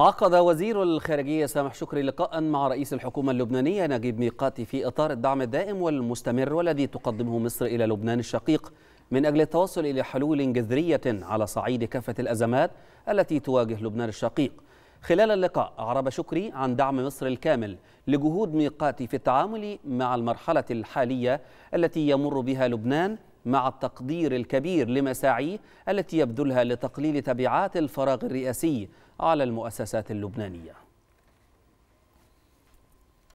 عقد وزير الخارجية سامح شكري لقاء مع رئيس الحكومة اللبنانية نجيب ميقاتي في إطار الدعم الدائم والمستمر والذي تقدمه مصر إلى لبنان الشقيق من أجل التوصل إلى حلول جذرية على صعيد كافة الأزمات التي تواجه لبنان الشقيق خلال اللقاء أعرب شكري عن دعم مصر الكامل لجهود ميقاتي في التعامل مع المرحلة الحالية التي يمر بها لبنان مع التقدير الكبير لمساعيه التي يبذلها لتقليل تبعات الفراغ الرئاسي على المؤسسات اللبنانيه